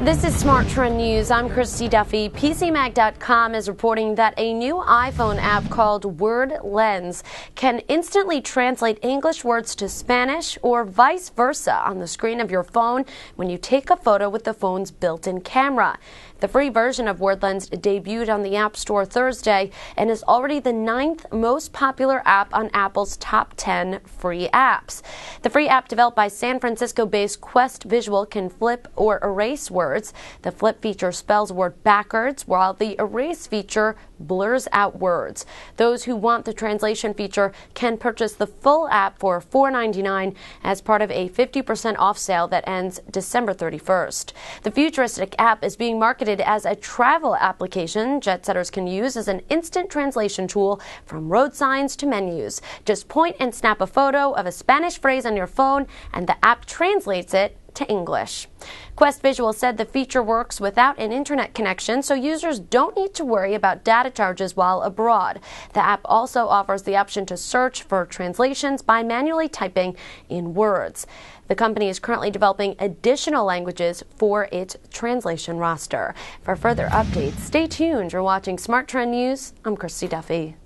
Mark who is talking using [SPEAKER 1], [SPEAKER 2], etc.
[SPEAKER 1] This is Smart Trend News. I'm Christy Duffy. PCMag.com is reporting that a new iPhone app called Word Lens can instantly translate English words to Spanish or vice versa on the screen of your phone when you take a photo with the phone's built in camera. The free version of Word Lens debuted on the App Store Thursday and is already the ninth most popular app on Apple's top 10 free apps. The free app developed by San Francisco based Quest Visual can flip or erase words the flip feature spells word backwards, while the erase feature blurs out words. Those who want the translation feature can purchase the full app for $4.99 as part of a 50% off sale that ends December 31st. The futuristic app is being marketed as a travel application Jetsetters can use as an instant translation tool from road signs to menus. Just point and snap a photo of a Spanish phrase on your phone, and the app translates it to English. Quest Visual said the feature works without an internet connection, so users don't need to worry about data charges while abroad. The app also offers the option to search for translations by manually typing in words. The company is currently developing additional languages for its translation roster. For further updates, stay tuned. You're watching Smart Trend News. I'm Christy Duffy.